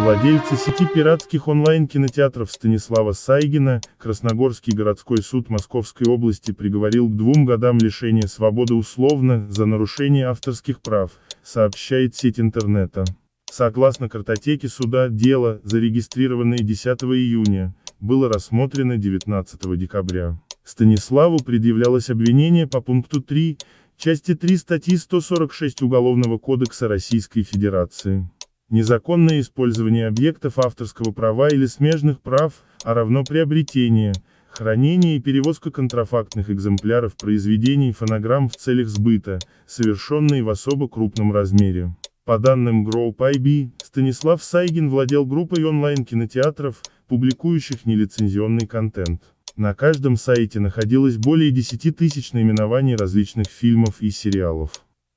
Владельцы сети пиратских онлайн-кинотеатров Станислава Сайгина, Красногорский городской суд Московской области приговорил к двум годам лишения свободы условно, за нарушение авторских прав, сообщает сеть интернета. Согласно картотеке суда, дело, зарегистрированное 10 июня, было рассмотрено 19 декабря. Станиславу предъявлялось обвинение по пункту 3, части 3 статьи 146 Уголовного кодекса Российской Федерации незаконное использование объектов авторского права или смежных прав, а равно приобретение, хранение и перевозка контрафактных экземпляров произведений фонограмм в целях сбыта, совершенные в особо крупном размере. По данным Group IB, Станислав Сайгин владел группой онлайн-кинотеатров, публикующих нелицензионный контент. На каждом сайте находилось более 10 тысяч наименований различных фильмов и сериалов.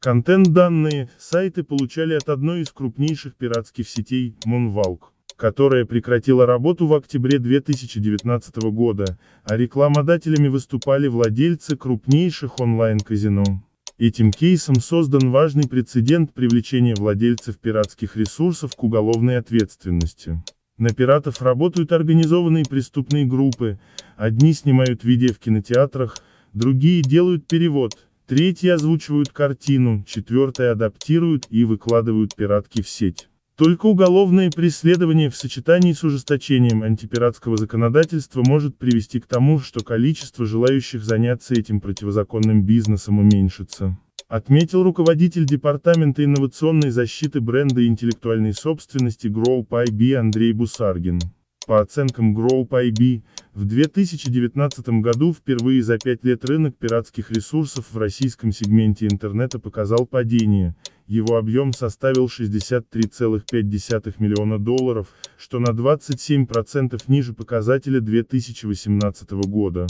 Контент-данные сайты получали от одной из крупнейших пиратских сетей, Moonwalk, которая прекратила работу в октябре 2019 года, а рекламодателями выступали владельцы крупнейших онлайн-казино. Этим кейсом создан важный прецедент привлечения владельцев пиратских ресурсов к уголовной ответственности. На пиратов работают организованные преступные группы, одни снимают видео в кинотеатрах, другие делают перевод – Третьи озвучивают картину, четвертые адаптируют и выкладывают пиратки в сеть. Только уголовное преследование в сочетании с ужесточением антипиратского законодательства может привести к тому, что количество желающих заняться этим противозаконным бизнесом уменьшится. Отметил руководитель Департамента инновационной защиты бренда и интеллектуальной собственности Group IB Андрей Бусаргин по оценкам Growp IB, в 2019 году впервые за пять лет рынок пиратских ресурсов в российском сегменте интернета показал падение, его объем составил 63,5 миллиона долларов, что на 27% ниже показателя 2018 года.